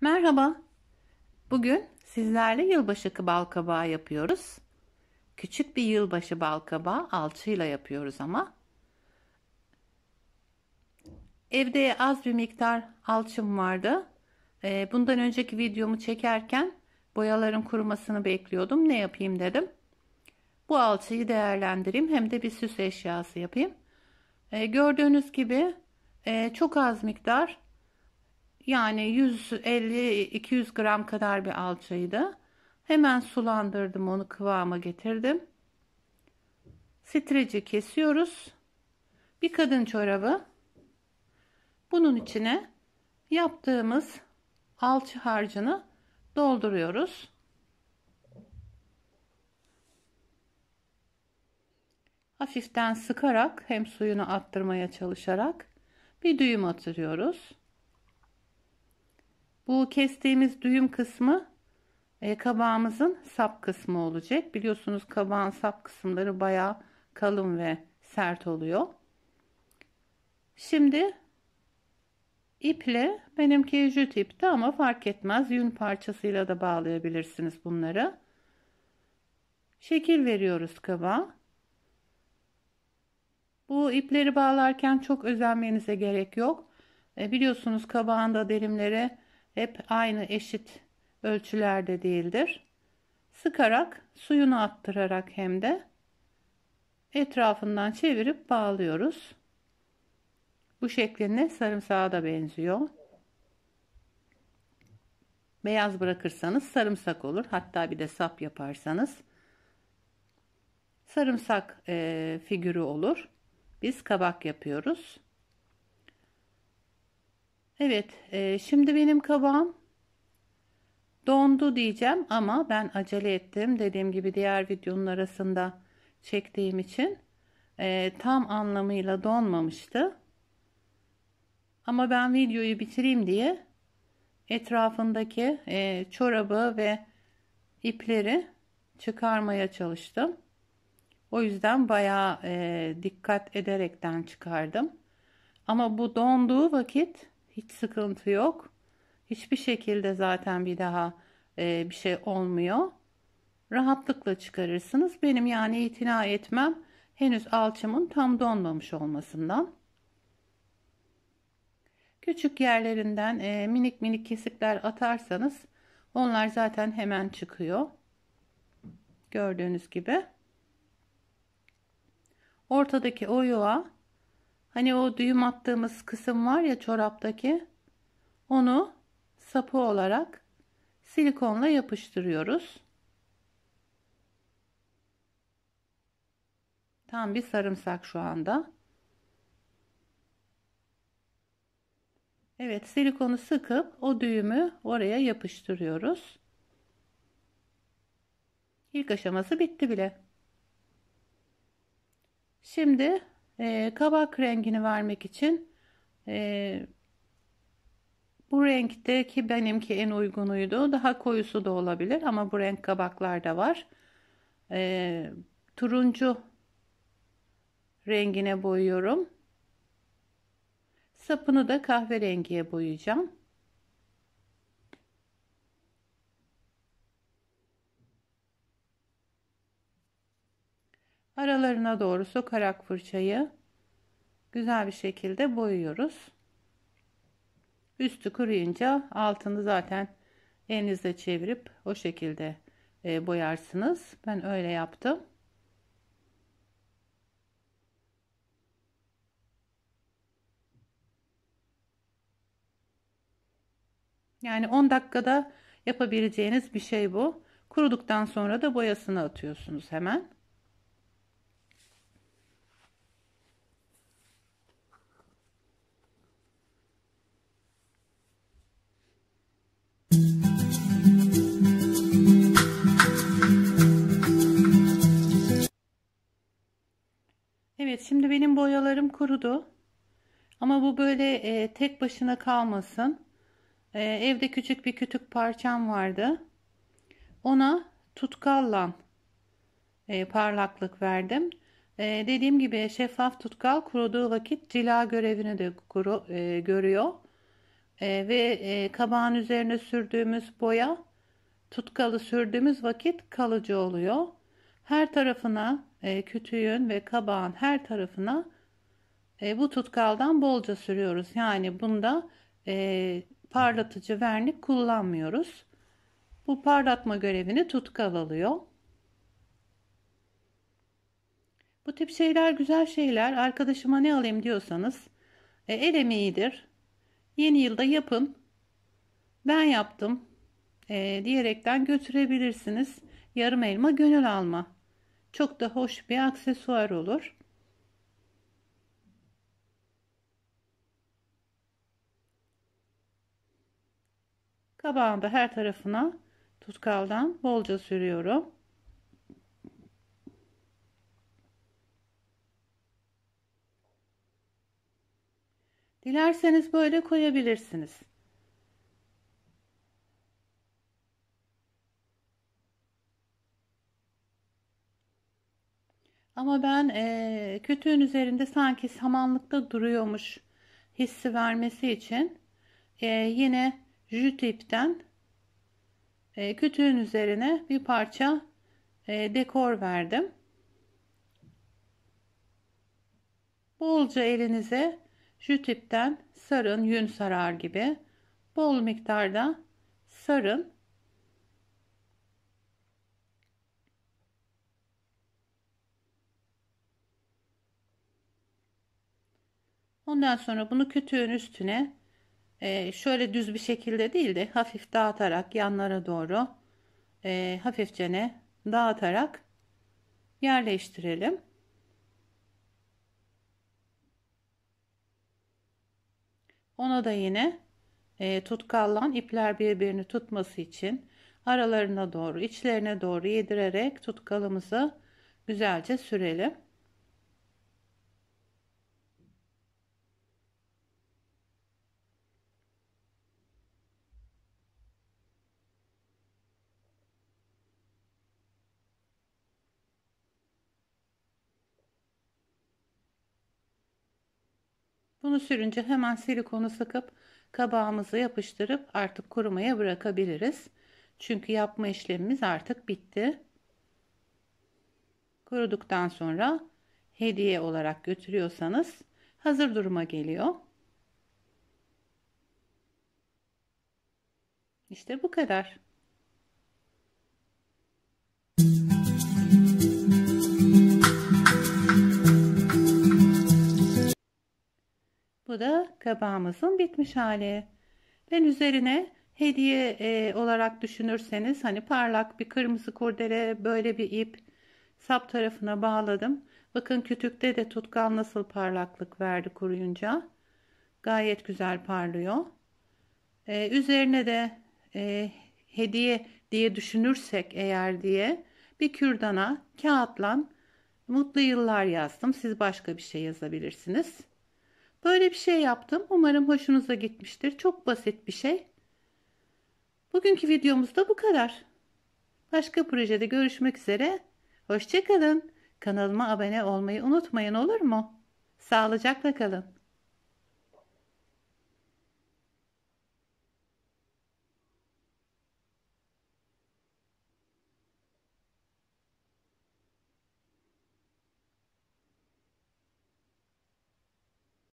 Merhaba. Bugün sizlerle yılbaşı bal kabağı yapıyoruz. Küçük bir yılbaşı bal kabağı alçıyla yapıyoruz ama. Evde az bir miktar alçım vardı. Ee, bundan önceki videomu çekerken boyaların kurumasını bekliyordum. Ne yapayım dedim. Bu alçıyı değerlendireyim hem de bir süs eşyası yapayım. Ee, gördüğünüz gibi e, çok az miktar yani 150-200 gram kadar bir alçaydı. Hemen sulandırdım onu kıvama getirdim. Streci kesiyoruz. Bir kadın çorabı. Bunun içine yaptığımız alçı harcını dolduruyoruz. Hafiften sıkarak hem suyunu attırmaya çalışarak bir düğüm atıyoruz. Bu kestiğimiz düğüm kısmı e, kabağımızın sap kısmı olacak. Biliyorsunuz kabağın sap kısımları baya kalın ve sert oluyor. Şimdi iple benimki jüt ipti ama fark etmez. Yün parçasıyla da bağlayabilirsiniz bunları. Şekil veriyoruz kabağa. Bu ipleri bağlarken çok özenmenize gerek yok. E, biliyorsunuz kabağında derimleri hep aynı eşit ölçülerde değildir. Sıkarak suyunu attırarak hem de etrafından çevirip bağlıyoruz. Bu şekline sarımsağa da benziyor. Beyaz bırakırsanız sarımsak olur. Hatta bir de sap yaparsanız sarımsak e, figürü olur. Biz kabak yapıyoruz. Evet, e, şimdi benim kabağım dondu diyeceğim ama ben acele ettim. Dediğim gibi diğer videonun arasında çektiğim için e, tam anlamıyla donmamıştı. Ama ben videoyu bitireyim diye etrafındaki e, çorabı ve ipleri çıkarmaya çalıştım. O yüzden bayağı e, dikkat ederekten çıkardım. Ama bu donduğu vakit hiç sıkıntı yok. Hiçbir şekilde zaten bir daha e, bir şey olmuyor. Rahatlıkla çıkarırsınız. Benim yani itina etmem henüz alçımın tam donmamış olmasından. Küçük yerlerinden e, minik minik kesikler atarsanız onlar zaten hemen çıkıyor. Gördüğünüz gibi. Ortadaki o yuva Hani o düğüm attığımız kısım var ya çoraptaki. Onu sapı olarak silikonla yapıştırıyoruz. Tam bir sarımsak şu anda. Evet silikonu sıkıp o düğümü oraya yapıştırıyoruz. İlk aşaması bitti bile. Şimdi e, kabak rengini vermek için e, bu renkteki benimki en uygunuydu. Daha koyusu da olabilir ama bu renk kabaklar da var. E, turuncu rengine boyuyorum. Sapını da kahverengiye boyayacağım. aralarına doğru sokarak fırçayı güzel bir şekilde boyuyoruz. Üstü kuruyunca altını zaten elinizle çevirip o şekilde e, boyarsınız. Ben öyle yaptım. Yani 10 dakikada yapabileceğiniz bir şey bu. Kuruduktan sonra da boyasını atıyorsunuz hemen. Şimdi benim boyalarım kurudu. Ama bu böyle e, tek başına kalmasın. E, evde küçük bir kütük parçam vardı. Ona tutkalla e, parlaklık verdim. E, dediğim gibi şeffaf tutkal kuruduğu vakit cila görevini de kuru, e, görüyor. E, ve e, kabağın üzerine sürdüğümüz boya tutkalı sürdüğümüz vakit kalıcı oluyor. Her tarafına e, kütüğün ve kabağın her tarafına e, bu tutkaldan bolca sürüyoruz. Yani bunda e, parlatıcı vernik kullanmıyoruz. Bu parlatma görevini tutkal alıyor. Bu tip şeyler güzel şeyler. Arkadaşıma ne alayım diyorsanız el emeğidir. Yeni yılda yapın. Ben yaptım e, diyerekten götürebilirsiniz. Yarım elma gönül alma çok da hoş bir aksesuar olur. Kabağında her tarafına tutkaldan bolca sürüyorum. Dilerseniz böyle koyabilirsiniz. Ama ben e, kütüğün üzerinde sanki samanlıkta duruyormuş hissi vermesi için e, yine jüt ipten e, kütüğün üzerine bir parça e, dekor verdim. Bolca elinize jüt ipten sarın, yün sarar gibi bol miktarda sarın. Ondan sonra bunu kütüğün üstüne e, şöyle düz bir şekilde değil de hafif dağıtarak yanlara doğru e, hafifçe ne dağıtarak yerleştirelim. Ona da yine e, tutkallan ipler birbirini tutması için aralarına doğru içlerine doğru yedirerek tutkalımızı güzelce sürelim. Bunu sürünce hemen silikonu sıkıp kabağımızı yapıştırıp artık kurumaya bırakabiliriz. Çünkü yapma işlemimiz artık bitti. Kuruduktan sonra hediye olarak götürüyorsanız hazır duruma geliyor. İşte bu kadar. kabağımızın bitmiş hali. Ben üzerine hediye e, olarak düşünürseniz hani parlak bir kırmızı kurdele böyle bir ip sap tarafına bağladım. Bakın kütükte de tutkal nasıl parlaklık verdi kuruyunca. Gayet güzel parlıyor. Ee, üzerine de e, hediye diye düşünürsek eğer diye bir kürdana kağıtla mutlu yıllar yazdım. Siz başka bir şey yazabilirsiniz. Böyle bir şey yaptım. Umarım hoşunuza gitmiştir. Çok basit bir şey. Bugünkü videomuz da bu kadar. Başka projede görüşmek üzere. Hoşçakalın. Kanalıma abone olmayı unutmayın olur mu? Sağlıcakla kalın.